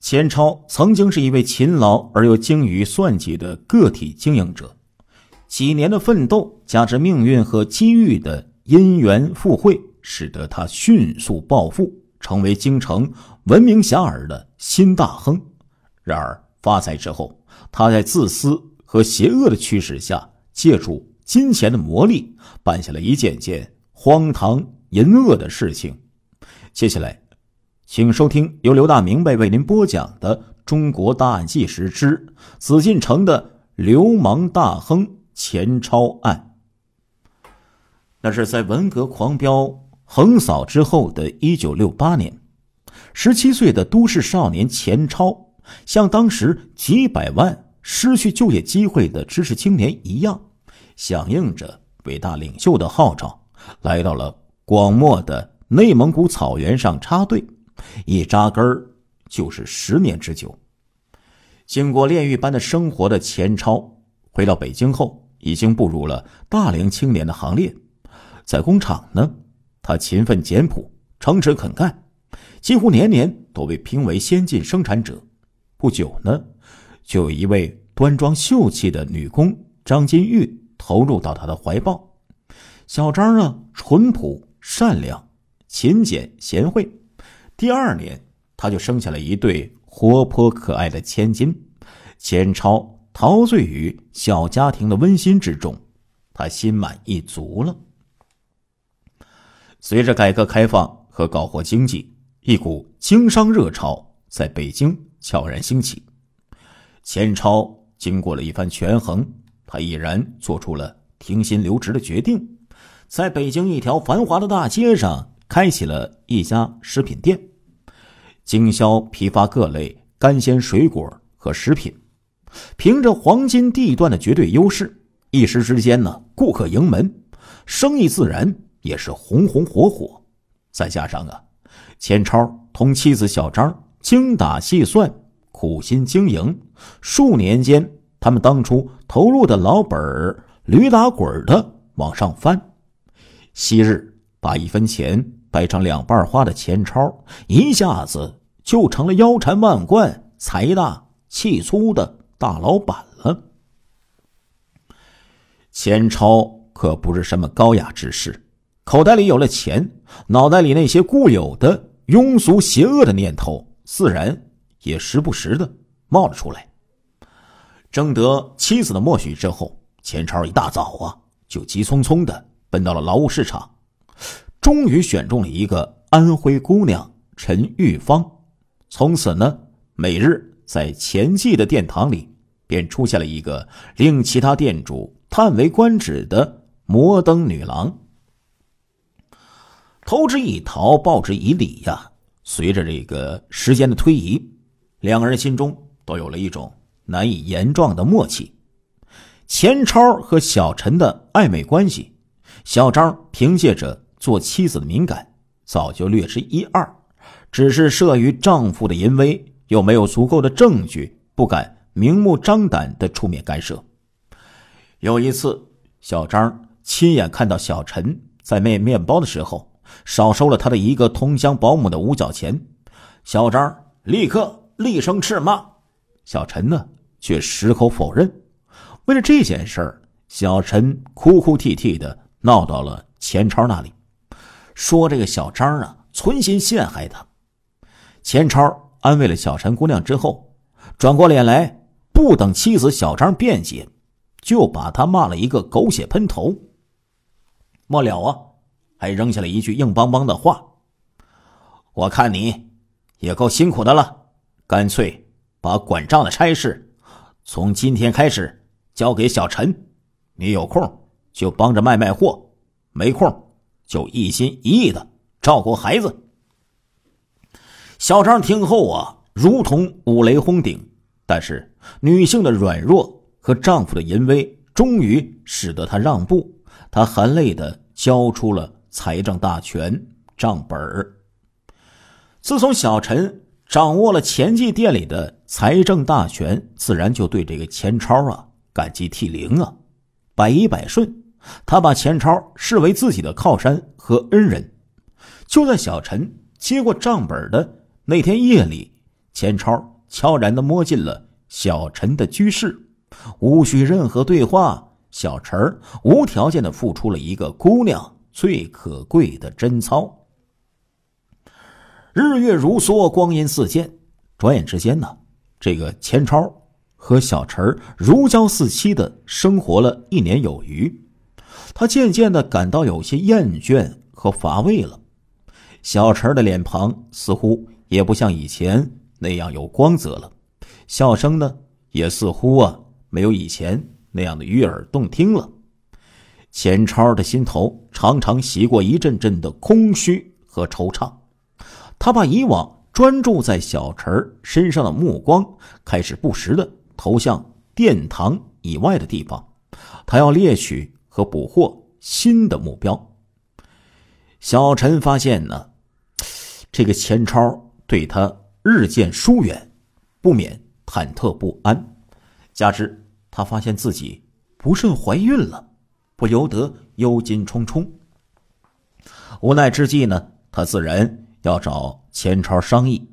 钱超曾经是一位勤劳而又精于算计的个体经营者，几年的奋斗，加之命运和机遇的因缘附会，使得他迅速暴富，成为京城闻名遐迩的新大亨。然而，发财之后，他在自私和邪恶的驱使下，借助金钱的魔力，办下了一件件荒唐淫恶的事情。接下来。请收听由刘大明白为您播讲的《中国大案纪实之紫禁城的流氓大亨钱超案》。那是在文革狂飙横扫之后的1968年，十七岁的都市少年钱超，像当时几百万失去就业机会的知识青年一样，响应着伟大领袖的号召，来到了广漠的内蒙古草原上插队。一扎根儿就是十年之久。经过炼狱般的生活的钱超，回到北京后，已经步入了大龄青年的行列。在工厂呢，他勤奋简朴、诚实肯干，几乎年年都被评为先进生产者。不久呢，就有一位端庄秀气的女工张金玉投入到他的怀抱。小张啊，淳朴善良、勤俭贤惠。第二年，他就生下了一对活泼可爱的千金。钱超陶醉于小家庭的温馨之中，他心满意足了。随着改革开放和搞活经济，一股经商热潮在北京悄然兴起。钱超经过了一番权衡，他毅然做出了停薪留职的决定，在北京一条繁华的大街上，开启了一家食品店。经销批发各类干鲜水果和食品，凭着黄金地段的绝对优势，一时之间呢，顾客盈门，生意自然也是红红火火。再加上啊，钱超同妻子小张精打细算，苦心经营，数年间，他们当初投入的老本儿，驴打滚儿的往上翻。昔日把一分钱。掰成两半花的钱超，一下子就成了腰缠万贯、财大气粗的大老板了。钱超可不是什么高雅之士，口袋里有了钱，脑袋里那些固有的庸俗、邪恶的念头，自然也时不时的冒了出来。征得妻子的默许之后，钱超一大早啊，就急匆匆的奔到了劳务市场。终于选中了一个安徽姑娘陈玉芳，从此呢，每日在钱记的殿堂里，便出现了一个令其他店主叹为观止的摩登女郎。投之以桃，报之以李呀。随着这个时间的推移，两个人心中都有了一种难以言状的默契。钱超和小陈的暧昧关系，小张凭借着。做妻子的敏感早就略知一二，只是慑于丈夫的淫威，又没有足够的证据，不敢明目张胆的出面干涉。有一次，小张亲眼看到小陈在卖面包的时候少收了他的一个同乡保姆的五角钱，小张立刻厉声斥骂，小陈呢却矢口否认。为了这件事儿，小陈哭哭啼啼的闹到了钱超那里。说这个小张啊，存心陷害他。钱超安慰了小陈姑娘之后，转过脸来，不等妻子小张辩解，就把他骂了一个狗血喷头。末了啊，还扔下了一句硬邦邦的话：“我看你也够辛苦的了，干脆把管账的差事从今天开始交给小陈，你有空就帮着卖卖货，没空。”就一心一意的照顾孩子。小张听后啊，如同五雷轰顶。但是女性的软弱和丈夫的淫威，终于使得她让步。她含泪的交出了财政大权账本儿。自从小陈掌握了钱记店里的财政大权，自然就对这个钱超啊感激涕零啊，百依百顺。他把钱超视为自己的靠山和恩人。就在小陈接过账本的那天夜里，钱超悄然地摸进了小陈的居室，无需任何对话，小陈无条件地付出了一个姑娘最可贵的贞操。日月如梭，光阴似箭，转眼之间呢，这个钱超和小陈如胶似漆地生活了一年有余。他渐渐的感到有些厌倦和乏味了，小陈的脸庞似乎也不像以前那样有光泽了，笑声呢也似乎啊没有以前那样的悦耳动听了。钱超的心头常常袭过一阵阵的空虚和惆怅，他把以往专注在小陈身上的目光开始不时的投向殿堂以外的地方，他要猎取。和捕获新的目标，小陈发现呢，这个钱超对他日渐疏远，不免忐忑不安。加之他发现自己不慎怀孕了，不由得忧心忡忡。无奈之际呢，他自然要找钱超商议。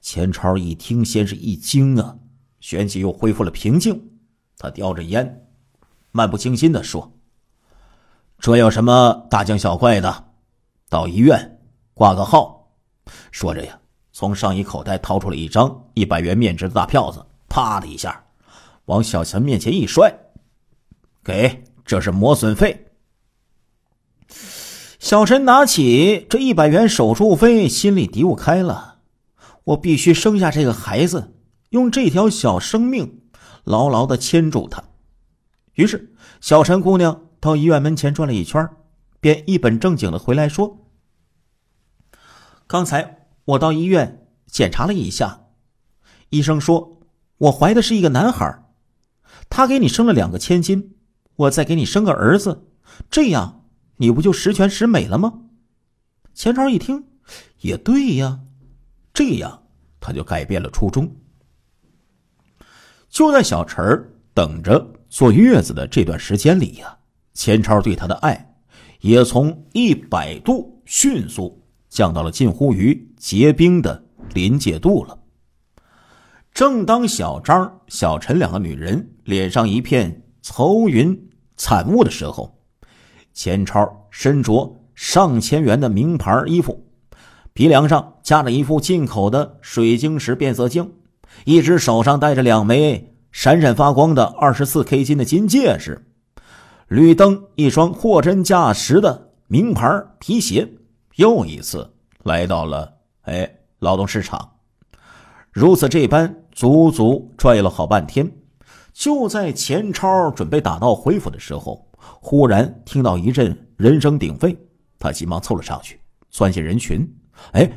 钱超一听，先是一惊啊，旋即又恢复了平静。他叼着烟，漫不经心的说。这有什么大惊小怪的？到医院挂个号。说着呀，从上衣口袋掏出了一张一百元面值的大票子，啪的一下，往小陈面前一摔：“给，这是磨损费。”小陈拿起这一百元手术费，心里嘀咕开了：“我必须生下这个孩子，用这条小生命牢牢的牵住他。”于是，小陈姑娘。到医院门前转了一圈，便一本正经的回来说：“刚才我到医院检查了一下，医生说我怀的是一个男孩，他给你生了两个千金，我再给你生个儿子，这样你不就十全十美了吗？”钱超一听，也对呀，这样他就改变了初衷。就在小陈等着坐月子的这段时间里呀。钱超对他的爱，也从一百度迅速降到了近乎于结冰的临界度了。正当小张、小陈两个女人脸上一片愁云惨雾的时候，钱超身着上千元的名牌衣服，鼻梁上架着一副进口的水晶石变色镜，一只手上戴着两枚闪闪发光的二十四 K 金的金戒指。绿灯，一双货真价实的名牌皮鞋，又一次来到了哎劳动市场。如此这般，足足拽了好半天。就在钱超准备打道回府的时候，忽然听到一阵人声鼎沸，他急忙凑了上去，钻进人群。哎，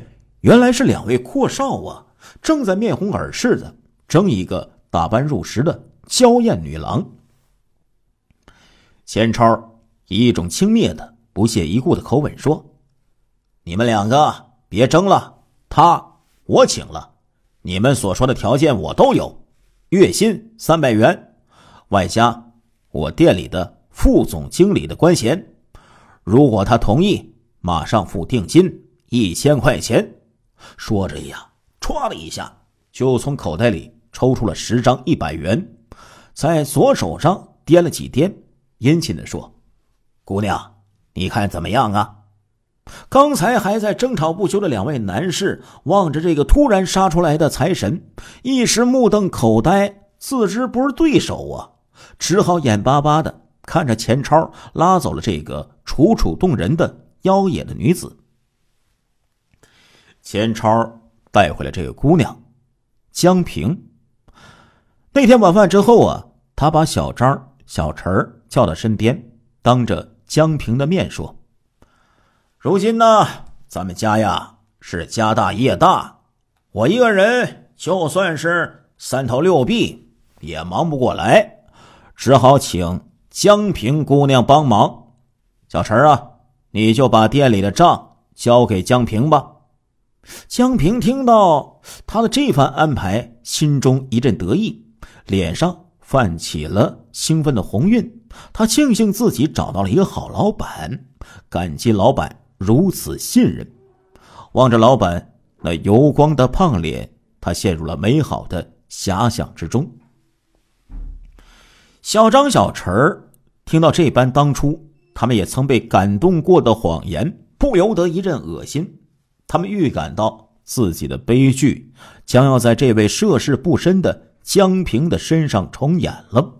原来是两位阔少啊，正在面红耳赤的争一个打扮入时的娇艳女郎。钱超以一种轻蔑的、不屑一顾的口吻说：“你们两个别争了，他我请了。你们所说的条件我都有，月薪三百元，外加我店里的副总经理的官衔。如果他同意，马上付定金一千块钱。”说着呀，歘的一下就从口袋里抽出了十张一百元，在左手上掂了几掂。殷勤地说：“姑娘，你看怎么样啊？”刚才还在争吵不休的两位男士望着这个突然杀出来的财神，一时目瞪口呆，自知不是对手啊，只好眼巴巴的看着钱超拉走了这个楚楚动人的妖冶的女子。钱超带回了这个姑娘，江平。那天晚饭之后啊，他把小张、小陈叫到身边，当着江平的面说：“如今呢，咱们家呀是家大业大，我一个人就算是三头六臂也忙不过来，只好请江平姑娘帮忙。小陈啊，你就把店里的账交给江平吧。”江平听到他的这番安排，心中一阵得意，脸上泛起了兴奋的红晕。他庆幸自己找到了一个好老板，感激老板如此信任。望着老板那油光的胖脸，他陷入了美好的遐想之中。小张、小陈听到这般当初他们也曾被感动过的谎言，不由得一阵恶心。他们预感到自己的悲剧将要在这位涉世不深的江平的身上重演了。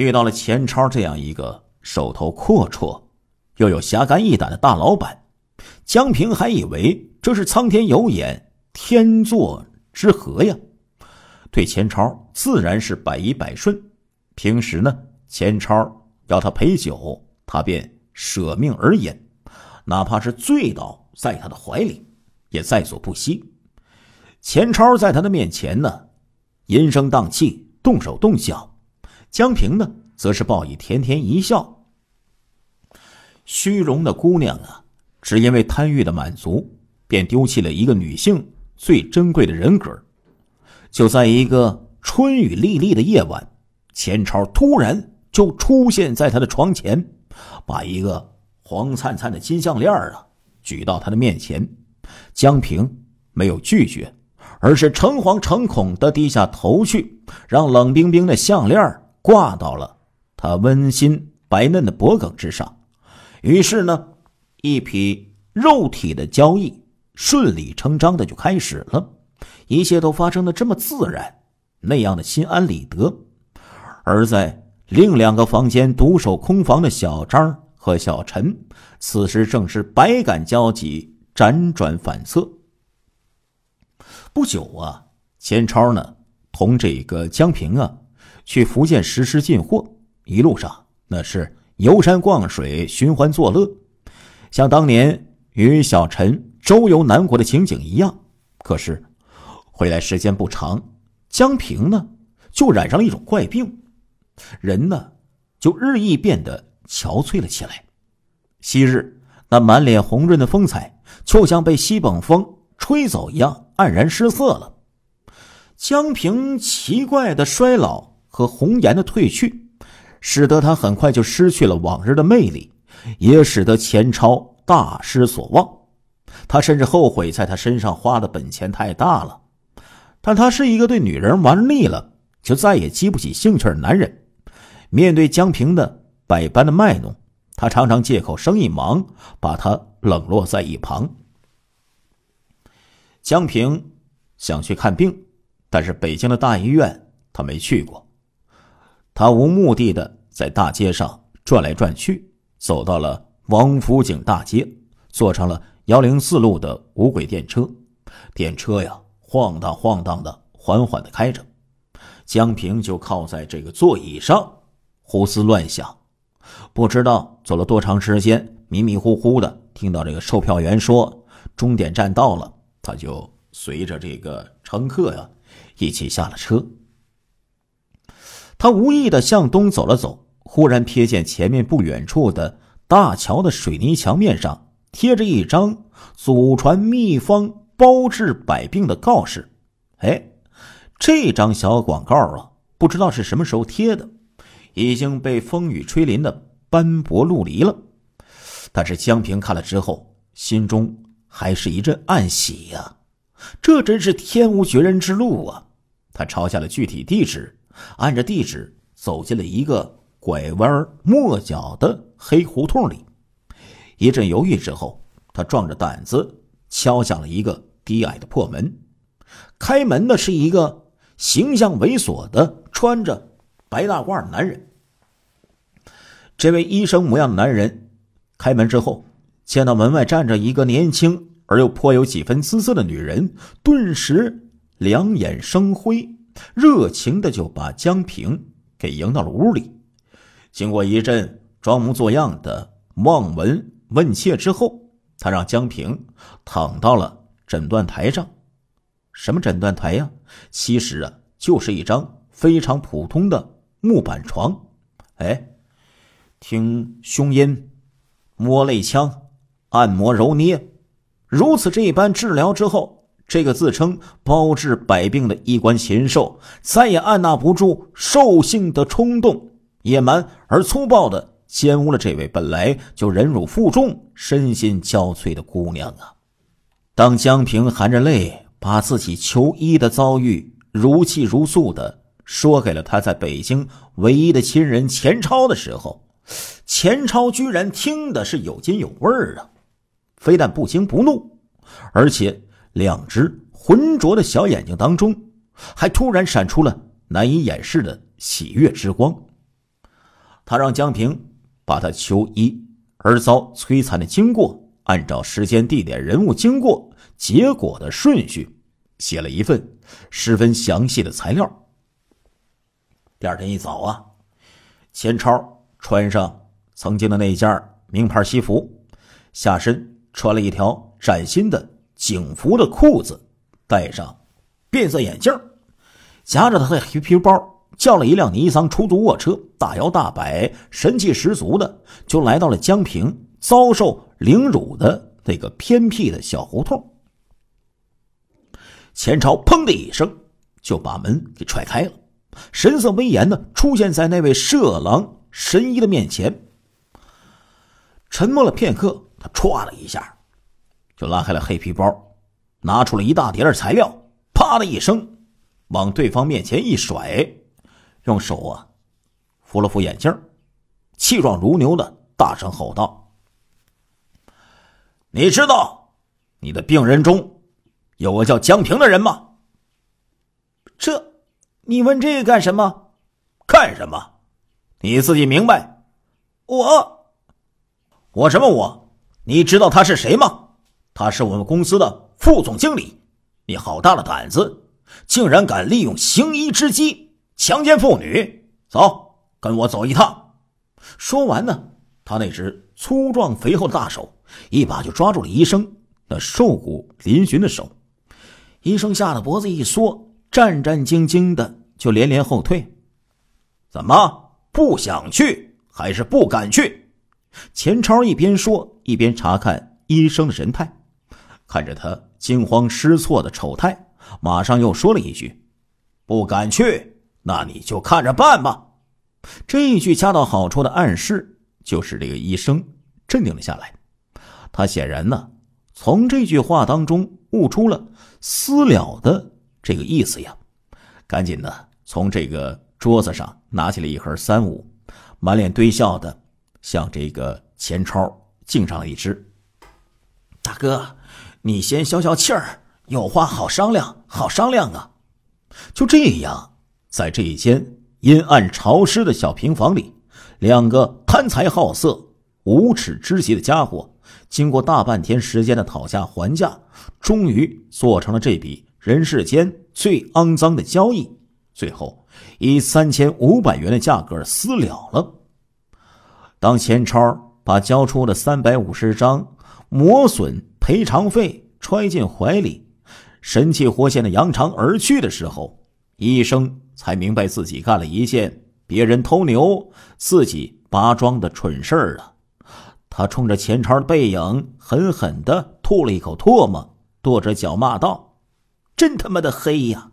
遇到了钱超这样一个手头阔绰，又有侠肝义胆的大老板，江平还以为这是苍天有眼，天作之合呀。对钱超自然是百依百顺。平时呢，钱超要他陪酒，他便舍命而饮，哪怕是醉倒在他的怀里，也在所不惜。钱超在他的面前呢，吟声荡气，动手动脚。江平呢，则是报以甜甜一笑。虚荣的姑娘啊，只因为贪欲的满足，便丢弃了一个女性最珍贵的人格。就在一个春雨沥沥的夜晚，钱超突然就出现在她的床前，把一个黄灿灿的金项链啊举到她的面前。江平没有拒绝，而是诚惶诚恐的低下头去，让冷冰冰的项链挂到了他温馨白嫩的脖颈之上，于是呢，一匹肉体的交易顺理成章的就开始了，一切都发生的这么自然，那样的心安理得。而在另两个房间独守空房的小张和小陈，此时正是百感交集，辗转反侧。不久啊，钱超呢，同这个江平啊。去福建实施进货，一路上那是游山逛水，寻欢作乐，像当年与小陈周游南国的情景一样。可是，回来时间不长，江平呢就染上了一种怪病，人呢就日益变得憔悴了起来，昔日那满脸红润的风采，就像被西北风吹走一样，黯然失色了。江平奇怪的衰老。和红颜的褪去，使得他很快就失去了往日的魅力，也使得钱超大失所望。他甚至后悔在他身上花的本钱太大了。但他是一个对女人玩腻了就再也激不起兴趣的男人。面对江平的百般的卖弄，他常常借口生意忙，把他冷落在一旁。江平想去看病，但是北京的大医院他没去过。他无目的的在大街上转来转去，走到了王府井大街，坐上了幺零四路的无轨电车。电车呀，晃荡晃荡的，缓缓的开着。江平就靠在这个座椅上胡思乱想，不知道走了多长时间，迷迷糊糊的听到这个售票员说终点站到了，他就随着这个乘客呀一起下了车。他无意的向东走了走，忽然瞥见前面不远处的大桥的水泥墙面上贴着一张祖传秘方、包治百病的告示。哎，这张小广告啊，不知道是什么时候贴的，已经被风雨吹淋的斑驳陆离了。但是江平看了之后，心中还是一阵暗喜呀，这真是天无绝人之路啊！他抄下了具体地址。按着地址走进了一个拐弯抹角的黑胡同里，一阵犹豫之后，他壮着胆子敲响了一个低矮的破门。开门的是一个形象猥琐的穿着白大褂的男人。这位医生模样的男人开门之后，见到门外站着一个年轻而又颇有几分姿色的女人，顿时两眼生辉。热情的就把江平给迎到了屋里。经过一阵装模作样的望闻问切之后，他让江平躺到了诊断台上。什么诊断台呀？其实啊，就是一张非常普通的木板床。哎，听胸音，摸肋腔，按摩揉捏，如此这一般治疗之后。这个自称包治百病的衣冠禽兽，再也按捺不住兽性的冲动，野蛮而粗暴地奸污了这位本来就忍辱负重、身心交瘁的姑娘啊！当江平含着泪把自己求医的遭遇如泣如诉地说给了他在北京唯一的亲人钱超的时候，钱超居然听的是有津有味儿啊！非但不惊不怒，而且。两只浑浊的小眼睛当中，还突然闪出了难以掩饰的喜悦之光。他让江平把他求医而遭摧残的经过，按照时间、地点、人物、经过、结果的顺序，写了一份十分详细的材料。第二天一早啊，钱超穿上曾经的那件名牌西服，下身穿了一条崭新的。警服的裤子，戴上变色眼镜夹着他的黑皮包，叫了一辆尼桑出租卧车，大摇大摆、神气十足的就来到了江平遭受凌辱的那个偏僻的小胡同。前朝砰的一声就把门给踹开了，神色威严的出现在那位色狼神医的面前。沉默了片刻，他歘了一下。就拉开了黑皮包，拿出了一大叠的材料，啪的一声往对方面前一甩，用手啊扶了扶眼镜气壮如牛的大声吼道：“你知道你的病人中有个叫江平的人吗？这你问这个干什么？干什么？你自己明白。我我什么我？你知道他是谁吗？”他是我们公司的副总经理，你好大的胆子，竟然敢利用行医之机强奸妇女！走，跟我走一趟。说完呢，他那只粗壮肥厚的大手一把就抓住了医生那瘦骨嶙峋的手，医生吓得脖子一缩，战战兢兢的就连连后退。怎么不想去，还是不敢去？钱超一边说，一边查看医生的神态。看着他惊慌失措的丑态，马上又说了一句：“不敢去，那你就看着办吧。”这一句恰到好处的暗示，就是这个医生镇定了下来。他显然呢，从这句话当中悟出了私了的这个意思呀，赶紧呢，从这个桌子上拿起了一盒三五，满脸堆笑的向这个钱超敬上了一支，大哥。你先消消气儿，有话好商量，好商量啊！就这样，在这一间阴暗潮湿的小平房里，两个贪财好色、无耻之极的家伙，经过大半天时间的讨价还价，终于做成了这笔人世间最肮脏的交易，最后以三千五百元的价格私了了。当钱超把交出的三百五十张磨损。赔偿费揣进怀里，神气活现的扬长而去的时候，医生才明白自己干了一件别人偷牛自己拔庄的蠢事儿了。他冲着钱超的背影狠狠的吐了一口唾沫，跺着脚骂道：“真他妈的黑呀！”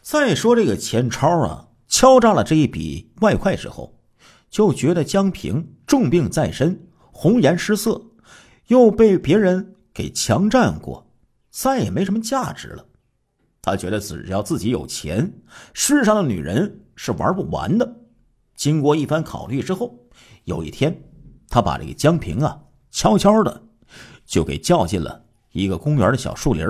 再说这个钱超啊，敲诈了这一笔外快之后，就觉得江平重病在身，红颜失色。又被别人给强占过，再也没什么价值了。他觉得只要自己有钱，世上的女人是玩不完的。经过一番考虑之后，有一天，他把这个江平啊悄悄的就给叫进了一个公园的小树林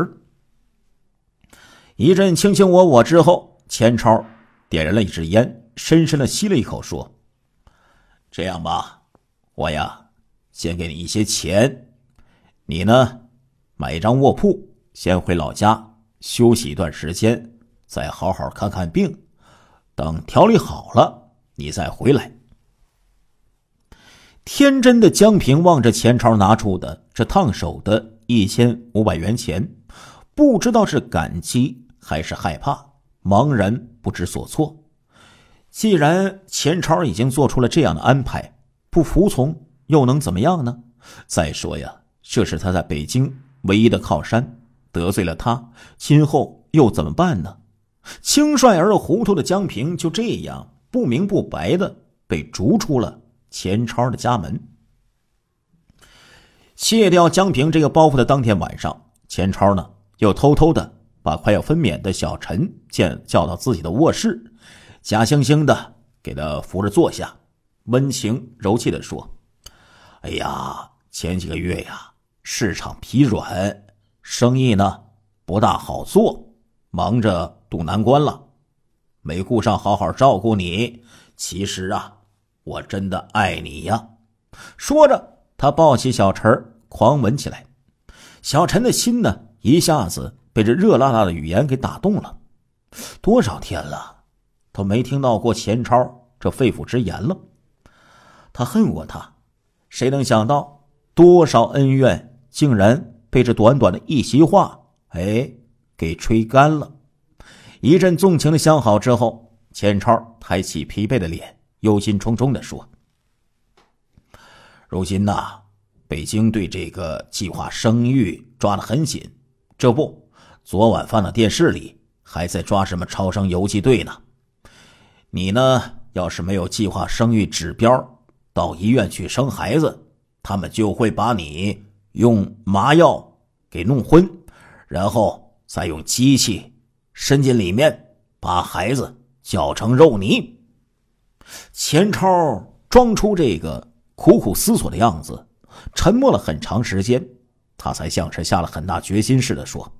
一阵卿卿我我之后，钱超点燃了一支烟，深深的吸了一口，说：“这样吧，我呀，先给你一些钱。”你呢？买一张卧铺，先回老家休息一段时间，再好好看看病。等调理好了，你再回来。天真的江平望着钱超拿出的这烫手的一千五百元钱，不知道是感激还是害怕，茫然不知所措。既然钱超已经做出了这样的安排，不服从又能怎么样呢？再说呀。这是他在北京唯一的靠山，得罪了他，今后又怎么办呢？轻率而糊涂的江平就这样不明不白的被逐出了钱超的家门。卸掉江平这个包袱的当天晚上，钱超呢又偷偷的把快要分娩的小陈见叫到自己的卧室，假惺惺的给他扶着坐下，温情柔气的说：“哎呀，前几个月呀。”市场疲软，生意呢不大好做，忙着渡难关了，没顾上好好照顾你。其实啊，我真的爱你呀！说着，他抱起小陈狂吻起来。小陈的心呢，一下子被这热辣辣的语言给打动了。多少天了，都没听到过钱超这肺腑之言了。他恨过他，谁能想到多少恩怨？竟然被这短短的一席话，哎，给吹干了。一阵纵情的相好之后，钱超抬起疲惫的脸，忧心忡忡的说：“如今呐，北京对这个计划生育抓的很紧。这不，昨晚放到电视里还在抓什么超生游击队呢。你呢，要是没有计划生育指标，到医院去生孩子，他们就会把你。”用麻药给弄昏，然后再用机器伸进里面，把孩子搅成肉泥。钱超装出这个苦苦思索的样子，沉默了很长时间，他才像是下了很大决心似的说：“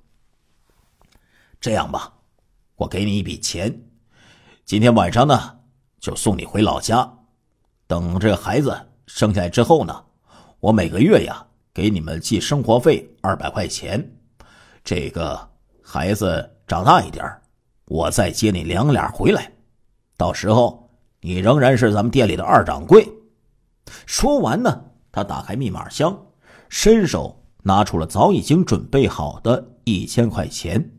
这样吧，我给你一笔钱，今天晚上呢就送你回老家，等这个孩子生下来之后呢，我每个月呀。”给你们寄生活费二百块钱，这个孩子长大一点，我再接你两俩回来，到时候你仍然是咱们店里的二掌柜。说完呢，他打开密码箱，伸手拿出了早已经准备好的一千块钱。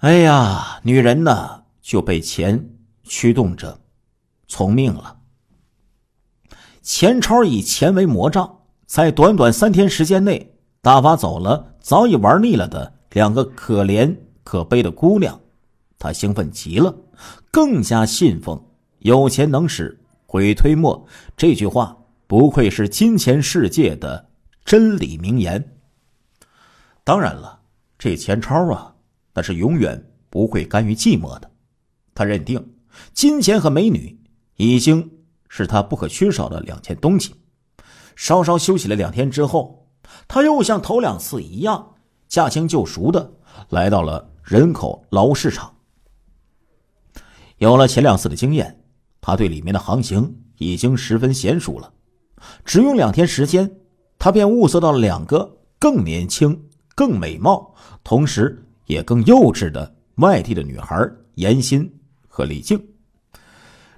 哎呀，女人呢就被钱驱动着从命了。钱超以钱为魔杖。在短短三天时间内，打发走了早已玩腻了的两个可怜可悲的姑娘，他兴奋极了，更加信奉“有钱能使鬼推磨”这句话，不愧是金钱世界的真理名言。当然了，这钱超啊，那是永远不会甘于寂寞的，他认定金钱和美女已经是他不可缺少的两件东西。稍稍休息了两天之后，他又像头两次一样驾轻就熟的来到了人口劳务市场。有了前两次的经验，他对里面的行情已经十分娴熟了。只用两天时间，他便物色到了两个更年轻、更美貌，同时也更幼稚的外地的女孩严欣和李静。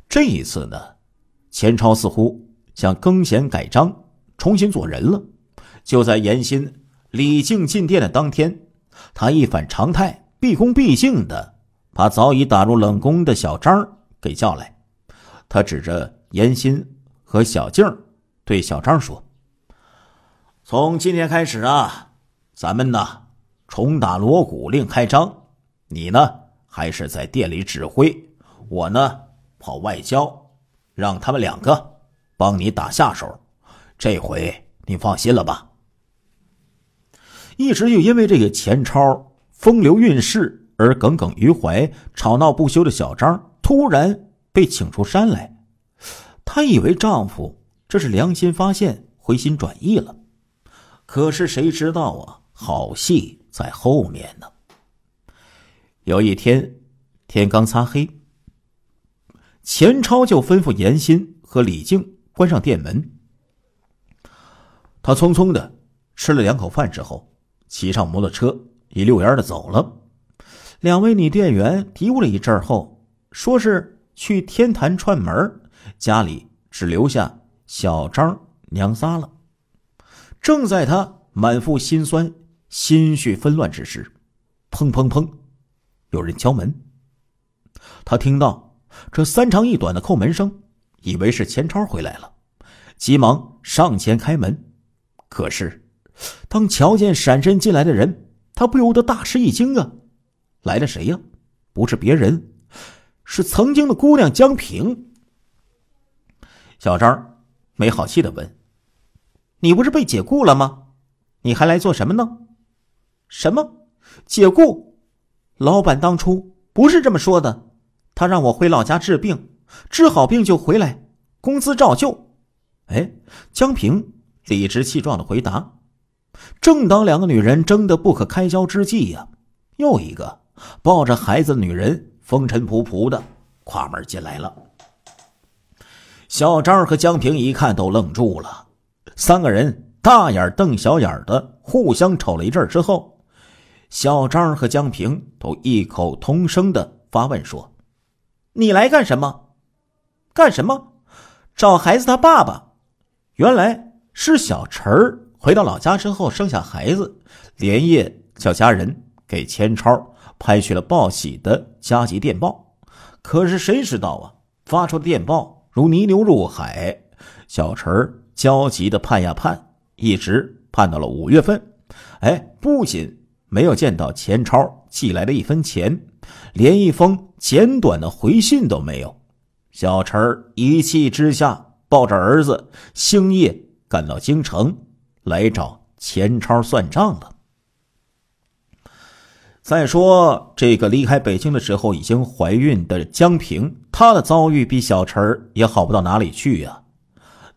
这一次呢，钱超似乎想更弦改张。重新做人了。就在严心、李静进店的当天，他一反常态，毕恭毕敬的把早已打入冷宫的小张给叫来。他指着严心和小静，对小张说：“从今天开始啊，咱们呢重打锣鼓另开张。你呢还是在店里指挥，我呢跑外交，让他们两个帮你打下手。”这回你放心了吧？一直就因为这个钱超风流韵事而耿耿于怀、吵闹不休的小张，突然被请出山来。她以为丈夫这是良心发现、回心转意了，可是谁知道啊？好戏在后面呢。有一天，天刚擦黑，钱超就吩咐严心和李静关上店门。他匆匆的吃了两口饭之后，骑上摩托车一溜烟的走了。两位女店员嘀咕了一阵后，说是去天坛串门家里只留下小张娘仨了。正在他满腹心酸、心绪纷乱之时，砰砰砰，有人敲门。他听到这三长一短的叩门声，以为是钱超回来了，急忙上前开门。可是，当瞧见闪身进来的人，他不由得大吃一惊啊！来了谁呀？不是别人，是曾经的姑娘江平。小张没好气的问：“你不是被解雇了吗？你还来做什么呢？”“什么？解雇？老板当初不是这么说的，他让我回老家治病，治好病就回来，工资照旧。”“哎，江平。”理直气壮的回答。正当两个女人争得不可开交之际呀，又一个抱着孩子的女人风尘仆仆的跨门进来了。小张和江平一看都愣住了，三个人大眼瞪小眼的互相瞅了一阵之后，小张和江平都异口同声的发问说：“你来干什么？干什么？找孩子他爸爸？原来……”是小陈儿回到老家之后生下孩子，连夜叫家人给钱超拍去了报喜的加急电报。可是谁知道啊，发出的电报如泥牛入海。小陈儿焦急的盼呀盼，一直盼到了五月份。哎，不仅没有见到钱超寄来的一分钱，连一封简短的回信都没有。小陈儿一气之下，抱着儿子星夜。赶到京城来找钱超算账了。再说这个离开北京的时候已经怀孕的江平，他的遭遇比小陈也好不到哪里去呀。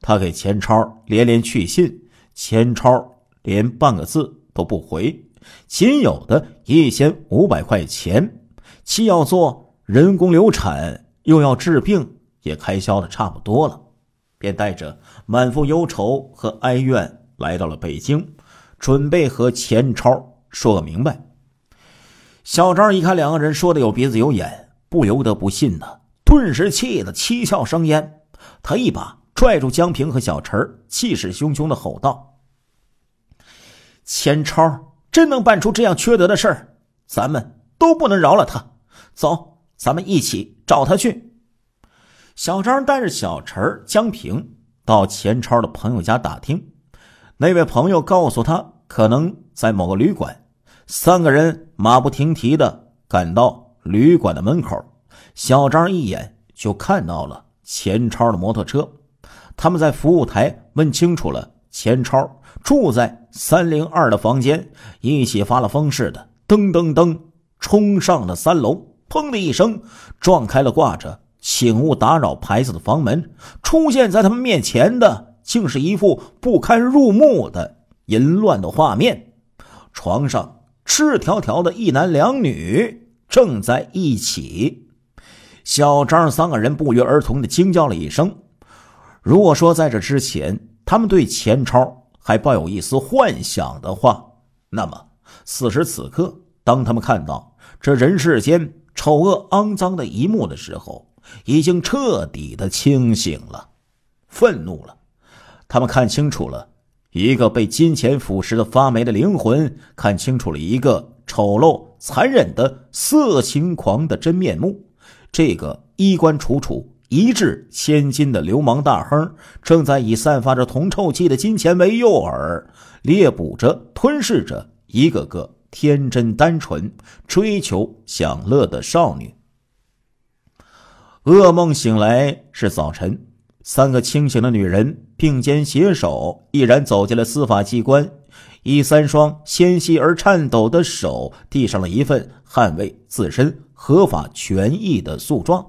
他给钱超连连去信，钱超连半个字都不回，仅有的一千五百块钱，既要做人工流产，又要治病，也开销的差不多了。便带着满腹忧愁和哀怨来到了北京，准备和钱超说个明白。小张一看两个人说的有鼻子有眼，不由得不信呢，顿时气得七窍生烟。他一把拽住江平和小陈，气势汹汹的吼道：“钱超真能办出这样缺德的事儿，咱们都不能饶了他！走，咱们一起找他去。”小张带着小陈江平到钱超的朋友家打听，那位朋友告诉他，可能在某个旅馆。三个人马不停蹄的赶到旅馆的门口，小张一眼就看到了钱超的摩托车。他们在服务台问清楚了，钱超住在三零二的房间，一起发了疯似的，噔噔噔冲上了三楼，砰的一声撞开了挂着。请勿打扰！牌子的房门出现在他们面前的，竟是一副不堪入目的淫乱的画面。床上赤条条的一男两女正在一起。小张三个人不约而同的惊叫了一声。如果说在这之前他们对钱超还抱有一丝幻想的话，那么此时此刻，当他们看到这人世间丑恶肮脏的一幕的时候，已经彻底的清醒了，愤怒了。他们看清楚了，一个被金钱腐蚀的发霉的灵魂，看清楚了一个丑陋、残忍的色情狂的真面目。这个衣冠楚楚、一掷千金的流氓大亨，正在以散发着铜臭气的金钱为诱饵，猎捕着、吞噬着一个个天真单纯、追求享乐的少女。噩梦醒来是早晨，三个清醒的女人并肩携手，毅然走进了司法机关，以三双纤细而颤抖的手递上了一份捍卫自身合法权益的诉状。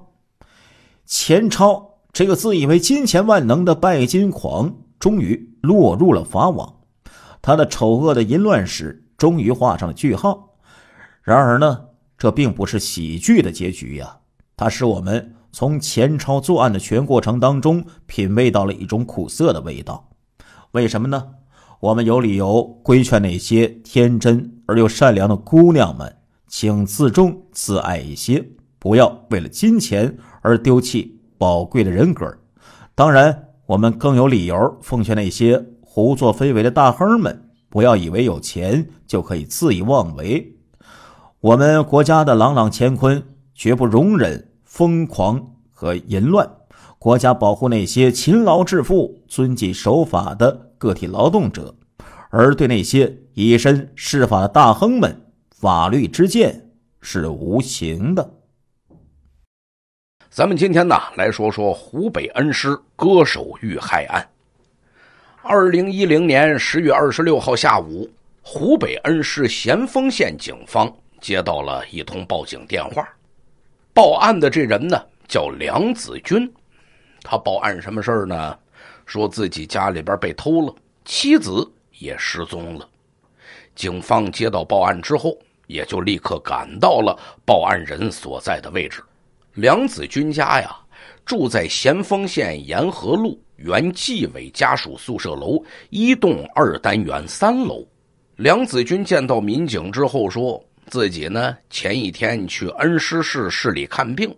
钱超这个自以为金钱万能的拜金狂，终于落入了法网，他的丑恶的淫乱史终于画上了句号。然而呢，这并不是喜剧的结局呀，它使我们。从前朝作案的全过程当中，品味到了一种苦涩的味道。为什么呢？我们有理由规劝那些天真而又善良的姑娘们，请自重自爱一些，不要为了金钱而丢弃宝贵的人格。当然，我们更有理由奉劝那些胡作非为的大亨们，不要以为有钱就可以肆意妄为。我们国家的朗朗乾坤绝不容忍。疯狂和淫乱，国家保护那些勤劳致富、遵纪守法的个体劳动者，而对那些以身试法的大亨们，法律之剑是无情的。咱们今天呢，来说说湖北恩施歌手遇害案。二零一零年十月二十六号下午，湖北恩施咸丰县警方接到了一通报警电话。报案的这人呢，叫梁子军，他报案什么事呢？说自己家里边被偷了，妻子也失踪了。警方接到报案之后，也就立刻赶到了报案人所在的位置。梁子军家呀，住在咸丰县沿河路原纪委家属宿舍楼一栋二单元三楼。梁子军见到民警之后说。自己呢？前一天去恩施市市里看病，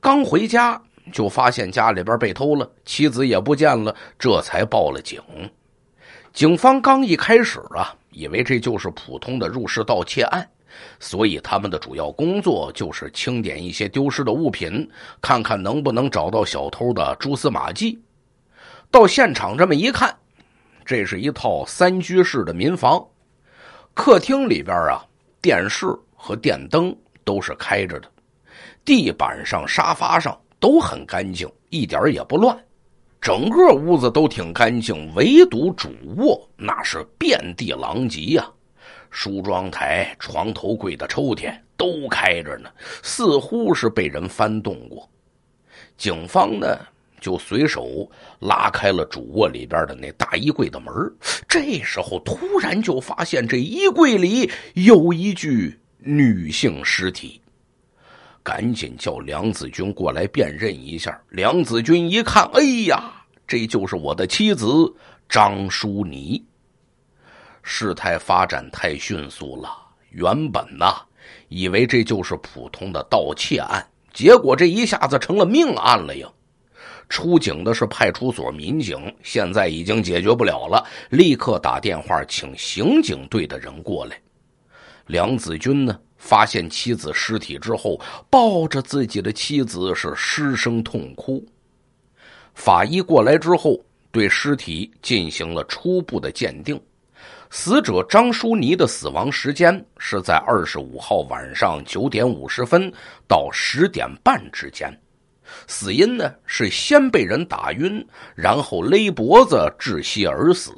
刚回家就发现家里边被偷了，妻子也不见了，这才报了警。警方刚一开始啊，以为这就是普通的入室盗窃案，所以他们的主要工作就是清点一些丢失的物品，看看能不能找到小偷的蛛丝马迹。到现场这么一看，这是一套三居室的民房，客厅里边啊。电视和电灯都是开着的，地板上、沙发上都很干净，一点也不乱。整个屋子都挺干净，唯独主卧那是遍地狼藉呀。梳妆台、床头柜的抽屉都开着呢，似乎是被人翻动过。警方呢？就随手拉开了主卧里边的那大衣柜的门这时候突然就发现这衣柜里有一具女性尸体，赶紧叫梁子君过来辨认一下。梁子君一看，哎呀，这就是我的妻子张淑妮。事态发展太迅速了，原本呐以为这就是普通的盗窃案，结果这一下子成了命案了呀。出警的是派出所民警，现在已经解决不了了，立刻打电话请刑警队的人过来。梁子军呢，发现妻子尸体之后，抱着自己的妻子是失声痛哭。法医过来之后，对尸体进行了初步的鉴定，死者张淑妮的死亡时间是在二十五号晚上九点五十分到十点半之间。死因呢是先被人打晕，然后勒脖子窒息而死。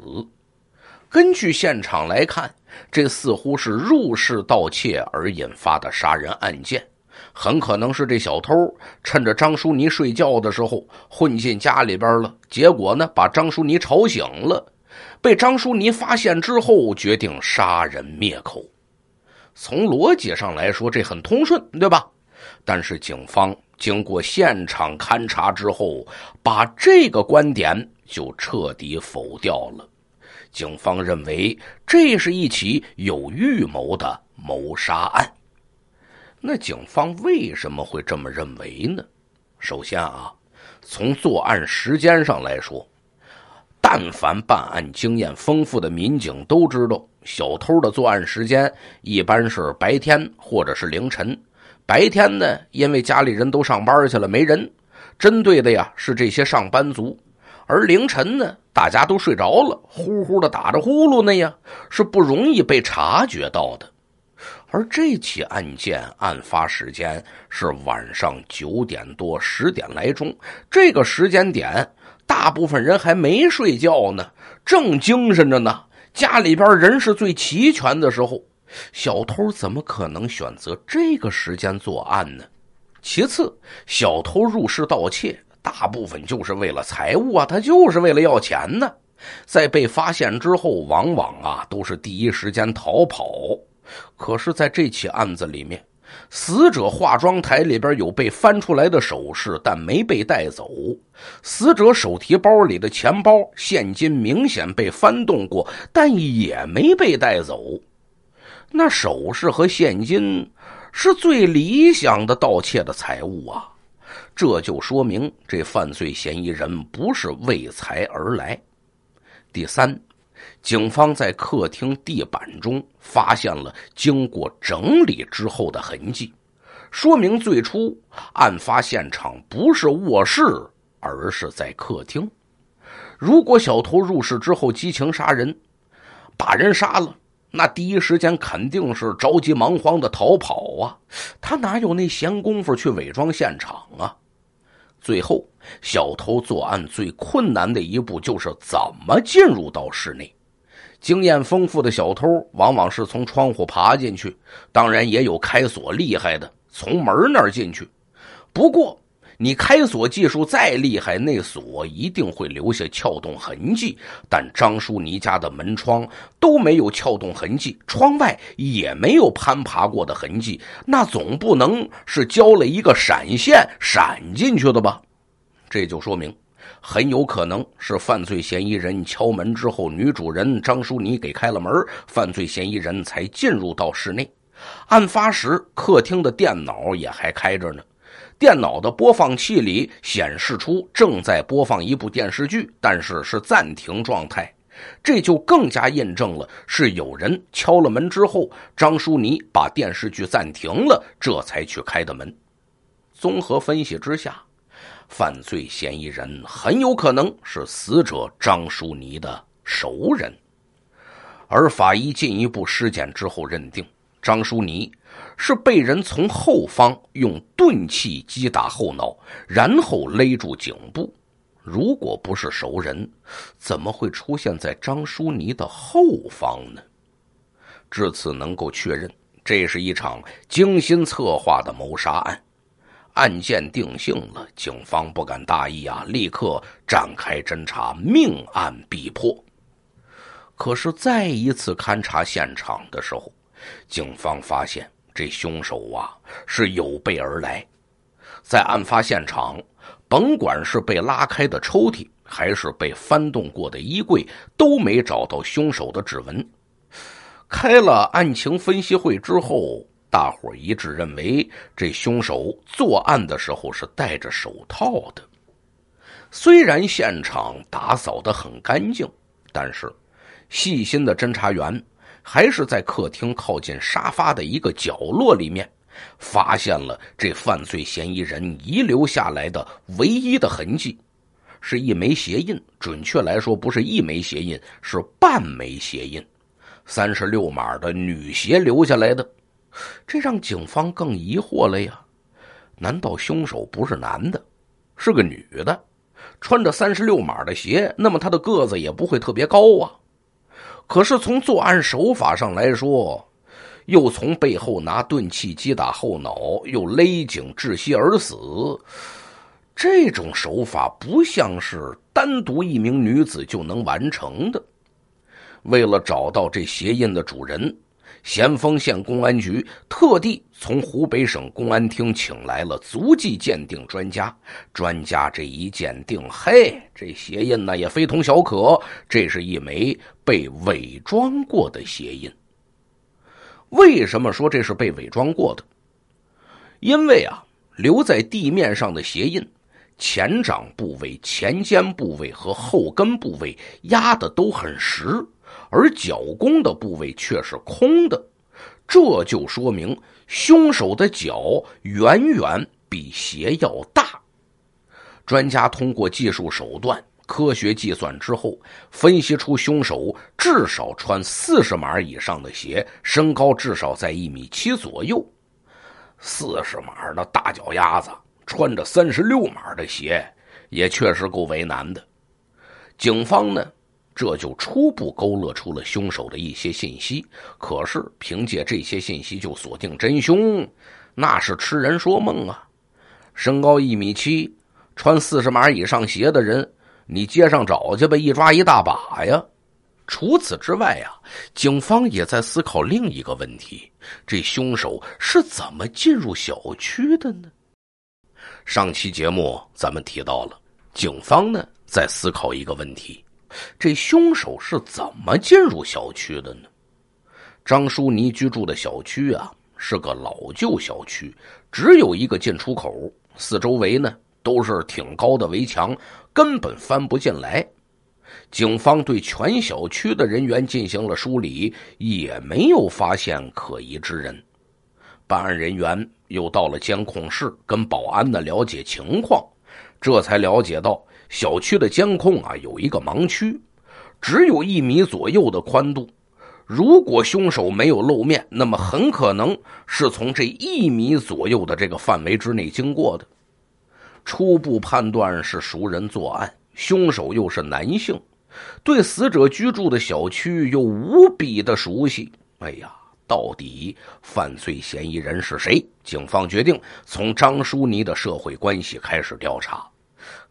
根据现场来看，这似乎是入室盗窃而引发的杀人案件，很可能是这小偷趁着张淑妮睡觉的时候混进家里边了，结果呢把张淑妮吵醒了，被张淑妮发现之后决定杀人灭口。从逻辑上来说，这很通顺，对吧？但是警方。经过现场勘查之后，把这个观点就彻底否掉了。警方认为这是一起有预谋的谋杀案。那警方为什么会这么认为呢？首先啊，从作案时间上来说，但凡办案经验丰富的民警都知道，小偷的作案时间一般是白天或者是凌晨。白天呢，因为家里人都上班去了，没人。针对的呀是这些上班族。而凌晨呢，大家都睡着了，呼呼的打着呼噜呢呀，是不容易被察觉到的。而这起案件案发时间是晚上九点多、十点来钟，这个时间点，大部分人还没睡觉呢，正精神着呢，家里边人是最齐全的时候。小偷怎么可能选择这个时间作案呢？其次，小偷入室盗窃，大部分就是为了财物啊，他就是为了要钱呢。在被发现之后，往往啊都是第一时间逃跑。可是，在这起案子里面，死者化妆台里边有被翻出来的首饰，但没被带走；死者手提包里的钱包、现金明显被翻动过，但也没被带走。那首饰和现金是最理想的盗窃的财物啊，这就说明这犯罪嫌疑人不是为财而来。第三，警方在客厅地板中发现了经过整理之后的痕迹，说明最初案发现场不是卧室，而是在客厅。如果小偷入室之后激情杀人，把人杀了。那第一时间肯定是着急忙慌的逃跑啊，他哪有那闲工夫去伪装现场啊？最后，小偷作案最困难的一步就是怎么进入到室内。经验丰富的小偷往往是从窗户爬进去，当然也有开锁厉害的从门那儿进去。不过，你开锁技术再厉害，那锁一定会留下撬动痕迹。但张淑妮家的门窗都没有撬动痕迹，窗外也没有攀爬过的痕迹。那总不能是交了一个闪现闪进去的吧？这就说明，很有可能是犯罪嫌疑人敲门之后，女主人张淑妮给开了门，犯罪嫌疑人才进入到室内。案发时，客厅的电脑也还开着呢。电脑的播放器里显示出正在播放一部电视剧，但是是暂停状态，这就更加印证了是有人敲了门之后，张淑妮把电视剧暂停了，这才去开的门。综合分析之下，犯罪嫌疑人很有可能是死者张淑妮的熟人，而法医进一步尸检之后认定，张淑妮。是被人从后方用钝器击打后脑，然后勒住颈部。如果不是熟人，怎么会出现在张淑妮的后方呢？至此能够确认，这是一场精心策划的谋杀案。案件定性了，警方不敢大意啊，立刻展开侦查，命案必破。可是再一次勘查现场的时候，警方发现。这凶手啊是有备而来，在案发现场，甭管是被拉开的抽屉，还是被翻动过的衣柜，都没找到凶手的指纹。开了案情分析会之后，大伙一致认为，这凶手作案的时候是戴着手套的。虽然现场打扫得很干净，但是细心的侦查员。还是在客厅靠近沙发的一个角落里面，发现了这犯罪嫌疑人遗留下来的唯一的痕迹，是一枚鞋印。准确来说，不是一枚鞋印，是半枚鞋印，三十六码的女鞋留下来的。这让警方更疑惑了呀？难道凶手不是男的，是个女的，穿着三十六码的鞋？那么她的个子也不会特别高啊。可是从作案手法上来说，又从背后拿钝器击打后脑，又勒颈窒息而死，这种手法不像是单独一名女子就能完成的。为了找到这鞋印的主人。咸丰县公安局特地从湖北省公安厅请来了足迹鉴定专家。专家这一鉴定，嘿，这鞋印呢也非同小可，这是一枚被伪装过的鞋印。为什么说这是被伪装过的？因为啊，留在地面上的鞋印，前掌部位、前尖部位和后跟部位压的都很实。而脚弓的部位却是空的，这就说明凶手的脚远远比鞋要大。专家通过技术手段、科学计算之后，分析出凶手至少穿四十码以上的鞋，身高至少在一米七左右。四十码的大脚丫子穿着三十六码的鞋，也确实够为难的。警方呢？这就初步勾勒出了凶手的一些信息，可是凭借这些信息就锁定真凶，那是痴人说梦啊！身高一米七，穿四十码以上鞋的人，你街上找去吧，一抓一大把呀！除此之外啊，警方也在思考另一个问题：这凶手是怎么进入小区的呢？上期节目咱们提到了，警方呢在思考一个问题。这凶手是怎么进入小区的呢？张淑妮居住的小区啊是个老旧小区，只有一个进出口，四周围呢都是挺高的围墙，根本翻不进来。警方对全小区的人员进行了梳理，也没有发现可疑之人。办案人员又到了监控室，跟保安的了解情况，这才了解到。小区的监控啊，有一个盲区，只有一米左右的宽度。如果凶手没有露面，那么很可能是从这一米左右的这个范围之内经过的。初步判断是熟人作案，凶手又是男性，对死者居住的小区又无比的熟悉。哎呀，到底犯罪嫌疑人是谁？警方决定从张淑妮的社会关系开始调查。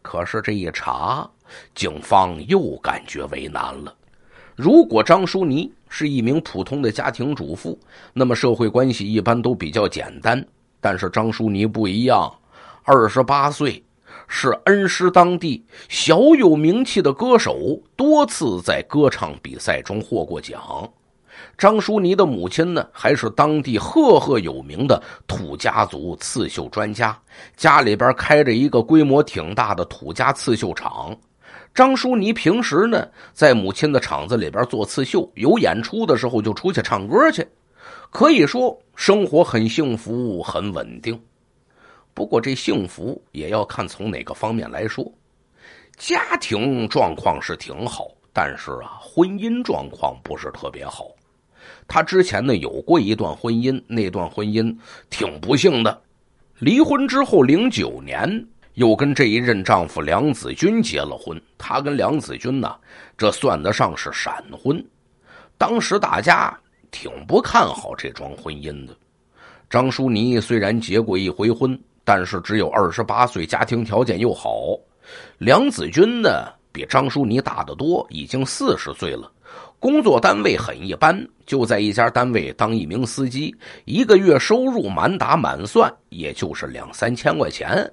可是这一查，警方又感觉为难了。如果张淑妮是一名普通的家庭主妇，那么社会关系一般都比较简单。但是张淑妮不一样，二十八岁，是恩施当地小有名气的歌手，多次在歌唱比赛中获过奖。张淑妮的母亲呢，还是当地赫赫有名的土家族刺绣专家，家里边开着一个规模挺大的土家刺绣厂。张淑妮平时呢，在母亲的厂子里边做刺绣，有演出的时候就出去唱歌去。可以说生活很幸福，很稳定。不过这幸福也要看从哪个方面来说，家庭状况是挺好，但是啊，婚姻状况不是特别好。她之前呢有过一段婚姻，那段婚姻挺不幸的。离婚之后，零九年又跟这一任丈夫梁子军结了婚。她跟梁子军呢，这算得上是闪婚。当时大家挺不看好这桩婚姻的。张淑妮虽然结过一回婚，但是只有二十八岁，家庭条件又好。梁子军呢比张淑妮大得多，已经四十岁了。工作单位很一般，就在一家单位当一名司机，一个月收入满打满算也就是两三千块钱。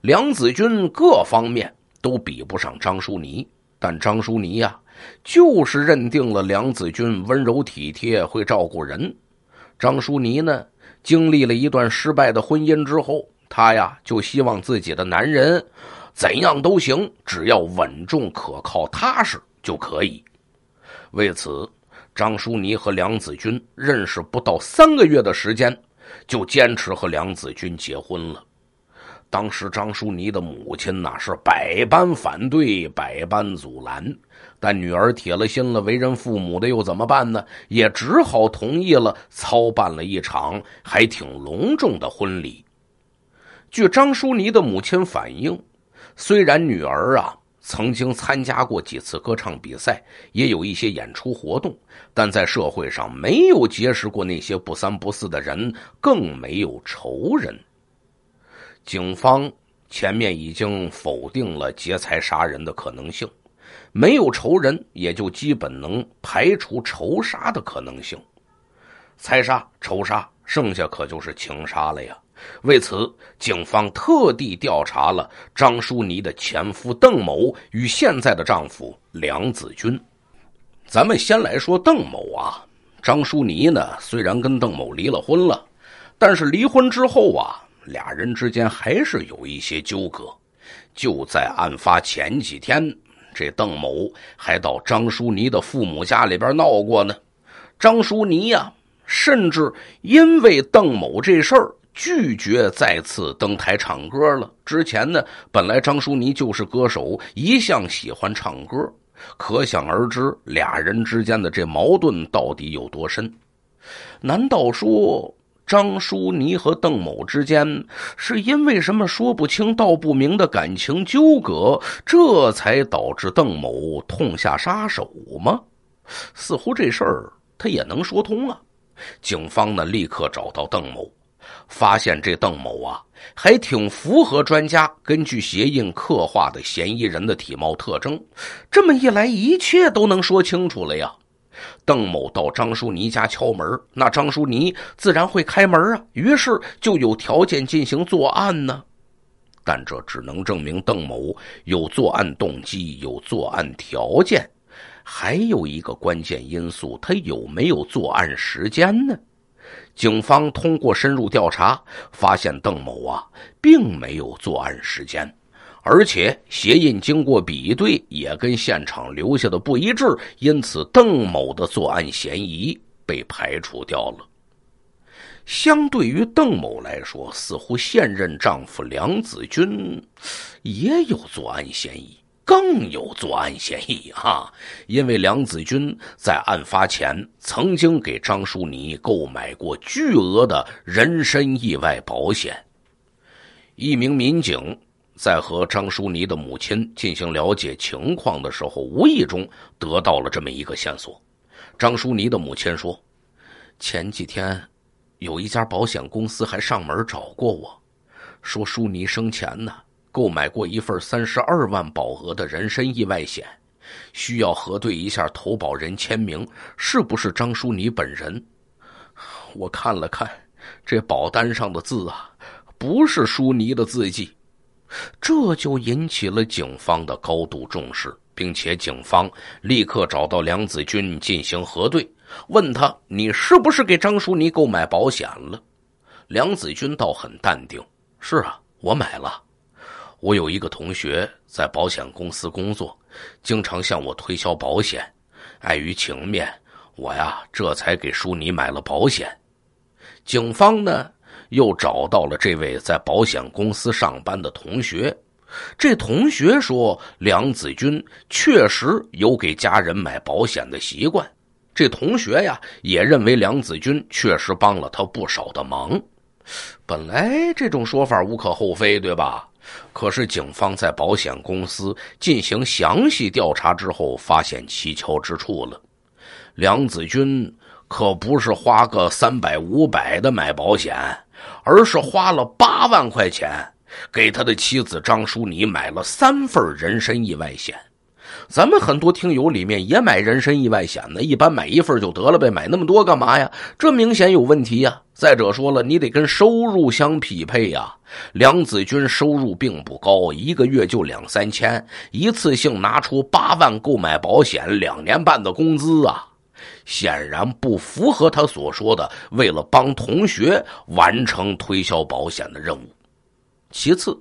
梁子军各方面都比不上张淑妮，但张淑妮呀，就是认定了梁子军温柔体贴，会照顾人。张淑妮呢，经历了一段失败的婚姻之后，她呀就希望自己的男人怎样都行，只要稳重、可靠、踏实就可以。为此，张淑妮和梁子军认识不到三个月的时间，就坚持和梁子军结婚了。当时，张淑妮的母亲呐是百般反对、百般阻拦，但女儿铁了心了，为人父母的又怎么办呢？也只好同意了，操办了一场还挺隆重的婚礼。据张淑妮的母亲反映，虽然女儿啊。曾经参加过几次歌唱比赛，也有一些演出活动，但在社会上没有结识过那些不三不四的人，更没有仇人。警方前面已经否定了劫财杀人的可能性，没有仇人，也就基本能排除仇杀的可能性。财杀、仇杀，剩下可就是情杀了呀。为此，警方特地调查了张淑妮的前夫邓某与现在的丈夫梁子军。咱们先来说邓某啊，张淑妮呢，虽然跟邓某离了婚了，但是离婚之后啊，俩人之间还是有一些纠葛。就在案发前几天，这邓某还到张淑妮的父母家里边闹过呢。张淑妮呀，甚至因为邓某这事儿。拒绝再次登台唱歌了。之前呢，本来张淑妮就是歌手，一向喜欢唱歌，可想而知，俩人之间的这矛盾到底有多深？难道说张淑妮和邓某之间是因为什么说不清道不明的感情纠葛，这才导致邓某痛下杀手吗？似乎这事儿他也能说通啊。警方呢，立刻找到邓某。发现这邓某啊，还挺符合专家根据鞋印刻画的嫌疑人的体貌特征。这么一来，一切都能说清楚了呀。邓某到张淑妮家敲门，那张淑妮自然会开门啊。于是就有条件进行作案呢。但这只能证明邓某有作案动机、有作案条件，还有一个关键因素，他有没有作案时间呢？警方通过深入调查，发现邓某啊并没有作案时间，而且鞋印经过比对也跟现场留下的不一致，因此邓某的作案嫌疑被排除掉了。相对于邓某来说，似乎现任丈夫梁子军也有作案嫌疑。更有作案嫌疑哈，因为梁子军在案发前曾经给张淑妮购买过巨额的人身意外保险。一名民警在和张淑妮的母亲进行了解情况的时候，无意中得到了这么一个线索。张淑妮的母亲说：“前几天，有一家保险公司还上门找过我，说淑妮生前呢。”购买过一份三十二万保额的人身意外险，需要核对一下投保人签名是不是张淑妮本人。我看了看这保单上的字啊，不是淑妮的字迹，这就引起了警方的高度重视，并且警方立刻找到梁子军进行核对，问他你是不是给张淑妮购买保险了？梁子军倒很淡定：“是啊，我买了。”我有一个同学在保险公司工作，经常向我推销保险，碍于情面，我呀这才给叔尼买了保险。警方呢又找到了这位在保险公司上班的同学，这同学说梁子军确实有给家人买保险的习惯，这同学呀也认为梁子军确实帮了他不少的忙。本来这种说法无可厚非，对吧？可是，警方在保险公司进行详细调查之后，发现蹊跷之处了。梁子军可不是花个三百五百的买保险，而是花了八万块钱给他的妻子张淑妮买了三份人身意外险。咱们很多听友里面也买人身意外险呢，一般买一份就得了呗，买那么多干嘛呀？这明显有问题呀！再者说了，你得跟收入相匹配呀。梁子军收入并不高，一个月就两三千，一次性拿出八万购买保险，两年半的工资啊，显然不符合他所说的为了帮同学完成推销保险的任务。其次，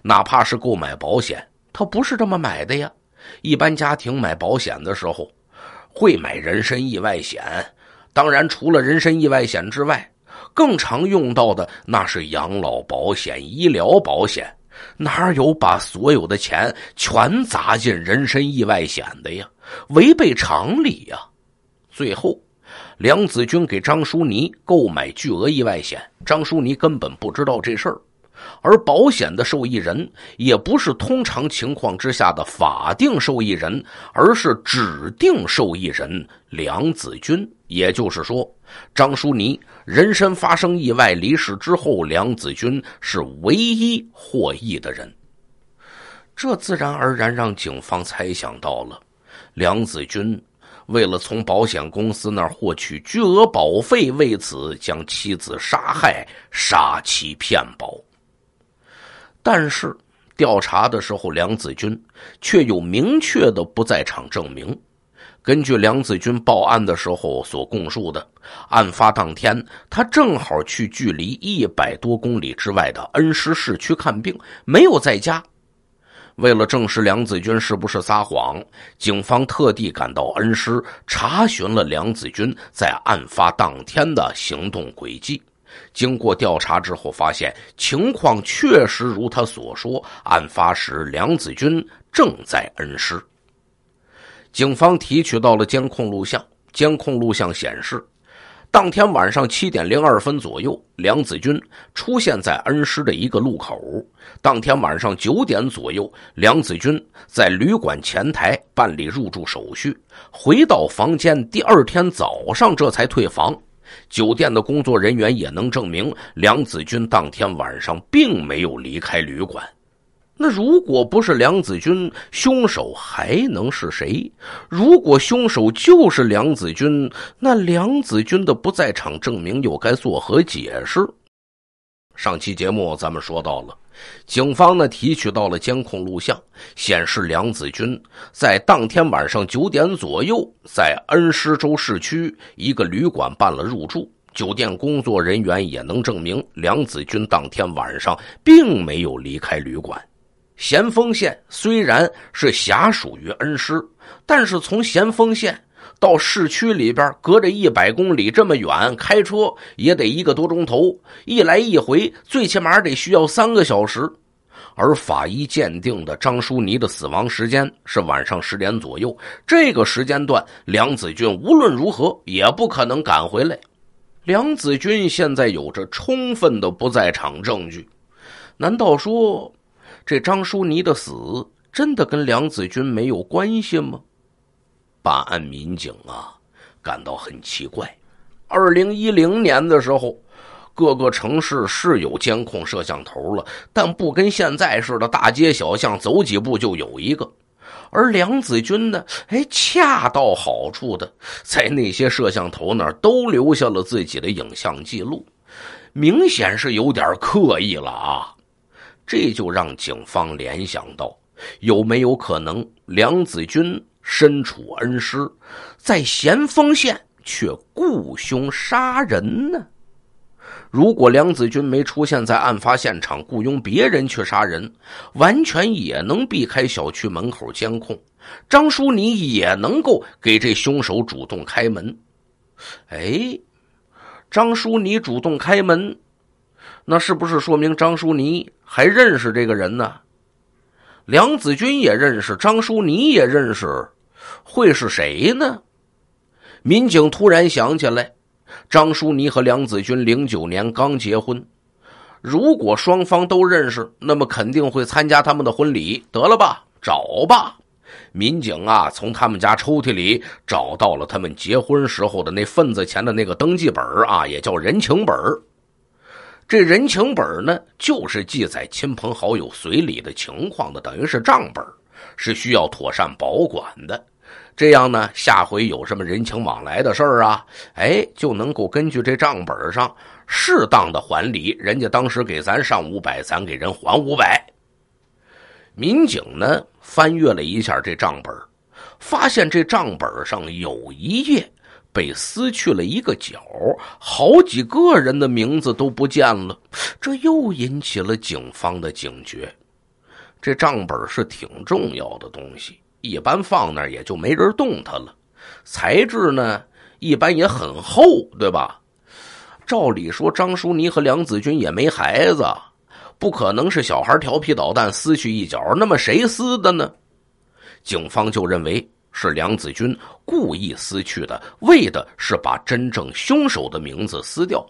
哪怕是购买保险，他不是这么买的呀。一般家庭买保险的时候，会买人身意外险。当然，除了人身意外险之外，更常用到的那是养老保险、医疗保险。哪有把所有的钱全砸进人身意外险的呀？违背常理呀！最后，梁子军给张淑妮购买巨额意外险，张淑妮根本不知道这事儿。而保险的受益人也不是通常情况之下的法定受益人，而是指定受益人梁子军。也就是说，张淑妮人身发生意外离世之后，梁子军是唯一获益的人。这自然而然让警方猜想到了：梁子军为了从保险公司那儿获取巨额保费，为此将妻子杀害，杀妻骗保。但是调查的时候，梁子军却有明确的不在场证明。根据梁子军报案的时候所供述的，案发当天他正好去距离一百多公里之外的恩施市区看病，没有在家。为了证实梁子军是不是撒谎，警方特地赶到恩施查询了梁子军在案发当天的行动轨迹。经过调查之后，发现情况确实如他所说。案发时，梁子军正在恩施。警方提取到了监控录像，监控录像显示，当天晚上七点零二分左右，梁子军出现在恩施的一个路口。当天晚上九点左右，梁子军在旅馆前台办理入住手续，回到房间，第二天早上这才退房。酒店的工作人员也能证明，梁子军当天晚上并没有离开旅馆。那如果不是梁子军，凶手还能是谁？如果凶手就是梁子军，那梁子军的不在场证明又该作何解释？上期节目咱们说到了。警方呢提取到了监控录像，显示梁子军在当天晚上九点左右在恩施州市区一个旅馆办了入住，酒店工作人员也能证明梁子军当天晚上并没有离开旅馆。咸丰县虽然是辖属于恩施，但是从咸丰县。到市区里边，隔着一百公里这么远，开车也得一个多钟头，一来一回，最起码得需要三个小时。而法医鉴定的张淑妮的死亡时间是晚上十点左右，这个时间段，梁子俊无论如何也不可能赶回来。梁子军现在有着充分的不在场证据，难道说，这张淑妮的死真的跟梁子军没有关系吗？办案民警啊，感到很奇怪。二零一零年的时候，各个城市是有监控摄像头了，但不跟现在似的，大街小巷走几步就有一个。而梁子军呢，哎，恰到好处的在那些摄像头那儿都留下了自己的影像记录，明显是有点刻意了啊。这就让警方联想到，有没有可能梁子军？身处恩施，在咸丰县却雇凶杀人呢？如果梁子军没出现在案发现场，雇佣别人去杀人，完全也能避开小区门口监控。张叔妮也能够给这凶手主动开门。哎，张叔妮主动开门，那是不是说明张叔妮还认识这个人呢？梁子君也认识张淑妮，也认识，会是谁呢？民警突然想起来，张淑妮和梁子君零九年刚结婚，如果双方都认识，那么肯定会参加他们的婚礼。得了吧，找吧！民警啊，从他们家抽屉里找到了他们结婚时候的那份子钱的那个登记本啊，也叫人情本这人情本呢，就是记载亲朋好友随礼的情况的，等于是账本，是需要妥善保管的。这样呢，下回有什么人情往来的事儿啊，哎，就能够根据这账本上适当的还礼。人家当时给咱上五百，咱给人还五百。民警呢翻阅了一下这账本，发现这账本上有一页。被撕去了一个角，好几个人的名字都不见了，这又引起了警方的警觉。这账本是挺重要的东西，一般放那儿也就没人动它了。材质呢，一般也很厚，对吧？照理说，张淑妮和梁子君也没孩子，不可能是小孩调皮捣蛋撕去一角。那么谁撕的呢？警方就认为。是梁子军故意撕去的，为的是把真正凶手的名字撕掉。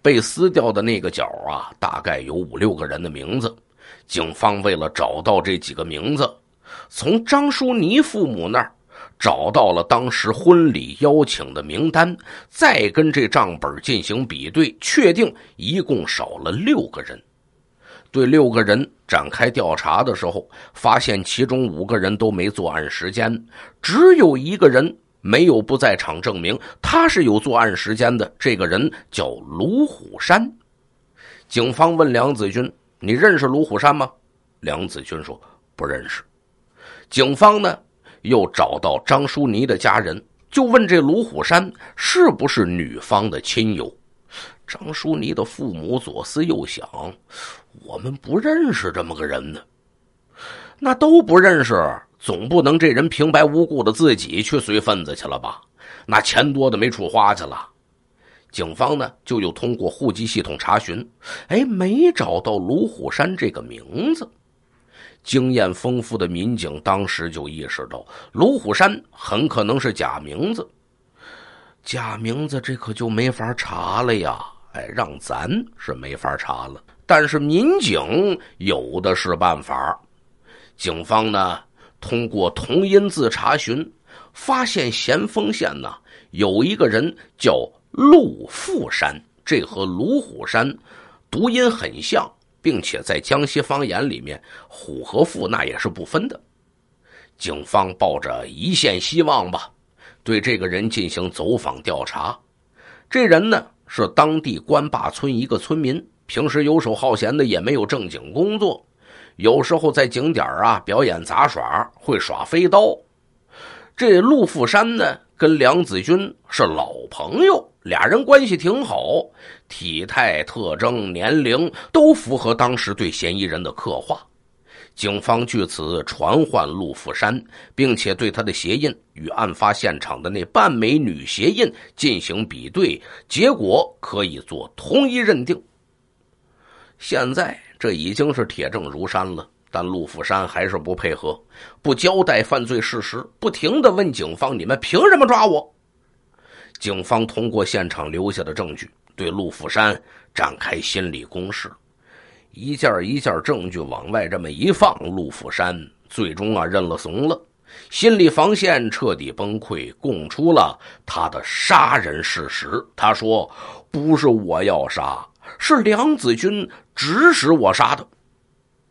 被撕掉的那个角啊，大概有五六个人的名字。警方为了找到这几个名字，从张淑妮父母那儿找到了当时婚礼邀请的名单，再跟这账本进行比对，确定一共少了六个人。对六个人展开调查的时候，发现其中五个人都没作案时间，只有一个人没有不在场证明，他是有作案时间的。这个人叫卢虎山。警方问梁子军：“你认识卢虎山吗？”梁子军说：“不认识。”警方呢，又找到张淑妮的家人，就问这卢虎山是不是女方的亲友。张淑妮的父母左思右想，我们不认识这么个人呢，那都不认识，总不能这人平白无故的自己去随份子去了吧？那钱多的没处花去了。警方呢，就又通过户籍系统查询，哎，没找到“卢虎山”这个名字。经验丰富的民警当时就意识到，“卢虎山”很可能是假名字，假名字这可就没法查了呀。哎，让咱是没法查了。但是民警有的是办法，警方呢通过同音字查询，发现咸丰县呢有一个人叫陆富山，这和卢虎山读音很像，并且在江西方言里面“虎”和“富”那也是不分的。警方抱着一线希望吧，对这个人进行走访调查，这人呢。是当地官坝村一个村民，平时游手好闲的，也没有正经工作，有时候在景点啊表演杂耍，会耍飞刀。这陆富山呢，跟梁子军是老朋友，俩人关系挺好，体态特征、年龄都符合当时对嫌疑人的刻画。警方据此传唤陆富山，并且对他的鞋印与案发现场的那半枚女鞋印进行比对，结果可以做同一认定。现在这已经是铁证如山了，但陆富山还是不配合，不交代犯罪事实，不停的问警方：“你们凭什么抓我？”警方通过现场留下的证据，对陆富山展开心理攻势。一件一件证据往外这么一放，陆富山最终啊认了怂了，心理防线彻底崩溃，供出了他的杀人事实。他说：“不是我要杀，是梁子军指使我杀的。”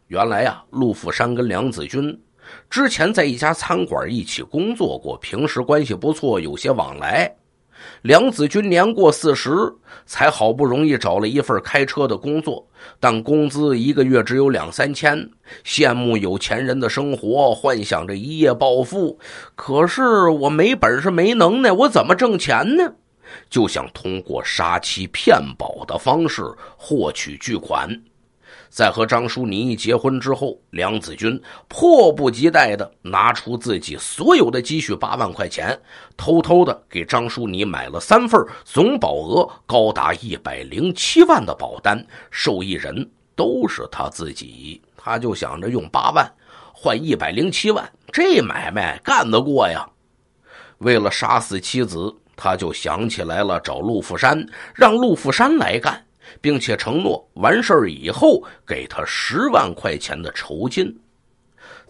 原来呀，陆富山跟梁子军之前在一家餐馆一起工作过，平时关系不错，有些往来。梁子君年过四十，才好不容易找了一份开车的工作，但工资一个月只有两三千。羡慕有钱人的生活，幻想着一夜暴富。可是我没本事，没能耐，我怎么挣钱呢？就想通过杀妻骗保的方式获取巨款。在和张淑妮结婚之后，梁子军迫不及待地拿出自己所有的积蓄八万块钱，偷偷地给张淑妮买了三份总保额高达一百零七万的保单，受益人都是他自己。他就想着用八万换一百零七万，这买卖干得过呀？为了杀死妻子，他就想起来了找陆富山，让陆富山来干。并且承诺完事儿以后给他十万块钱的酬金。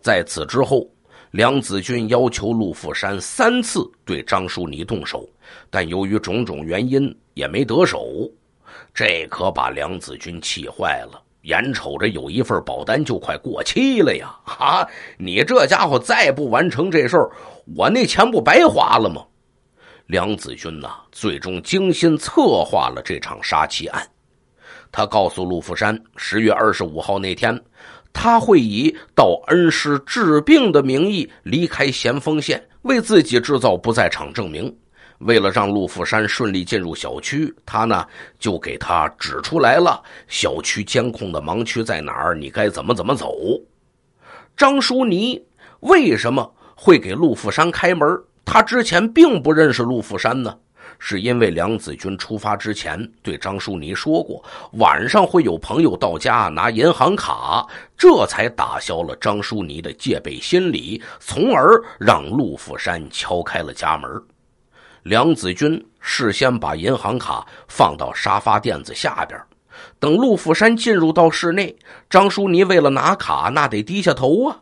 在此之后，梁子军要求陆富山三次对张淑妮动手，但由于种种原因也没得手。这可把梁子军气坏了，眼瞅着有一份保单就快过期了呀！啊，你这家伙再不完成这事儿，我那钱不白花了吗？梁子军呐，最终精心策划了这场杀妻案。他告诉陆富山，十月二十五号那天，他会以到恩施治病的名义离开咸丰县，为自己制造不在场证明。为了让陆富山顺利进入小区，他呢就给他指出来了小区监控的盲区在哪儿，你该怎么怎么走。张淑妮为什么会给陆富山开门？他之前并不认识陆富山呢？是因为梁子军出发之前对张淑妮说过晚上会有朋友到家拿银行卡，这才打消了张淑妮的戒备心理，从而让陆富山敲开了家门。梁子军事先把银行卡放到沙发垫子下边，等陆富山进入到室内，张淑妮为了拿卡那得低下头啊，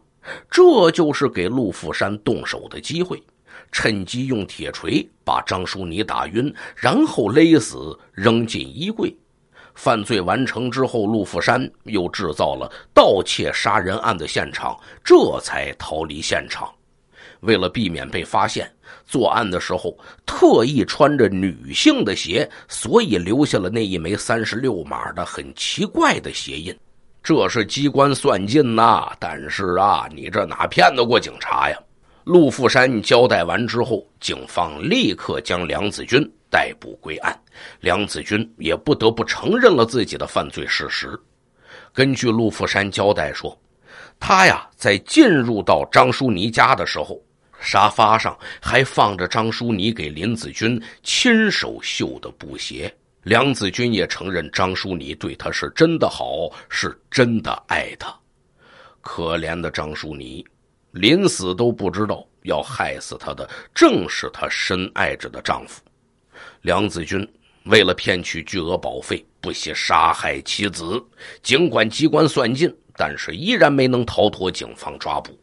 这就是给陆富山动手的机会。趁机用铁锤把张淑妮打晕，然后勒死，扔进衣柜。犯罪完成之后，陆富山又制造了盗窃杀人案的现场，这才逃离现场。为了避免被发现，作案的时候特意穿着女性的鞋，所以留下了那一枚三十六码的很奇怪的鞋印。这是机关算尽呐！但是啊，你这哪骗得过警察呀？陆富山交代完之后，警方立刻将梁子军逮捕归案。梁子军也不得不承认了自己的犯罪事实。根据陆富山交代说，他呀在进入到张淑妮家的时候，沙发上还放着张淑妮给林子军亲手绣的布鞋。梁子军也承认，张淑妮对他是真的好，是真的爱他。可怜的张淑妮。临死都不知道要害死她的，正是她深爱着的丈夫，梁子军。为了骗取巨额保费，不惜杀害妻子。尽管机关算尽，但是依然没能逃脱警方抓捕。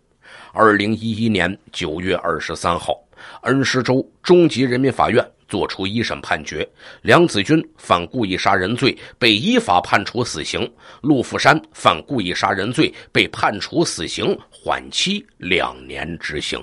二零一一年九月二十三号，恩施州中级人民法院。作出一审判决，梁子军犯故意杀人罪，被依法判处死刑；陆富山犯故意杀人罪，被判处死刑，缓期两年执行。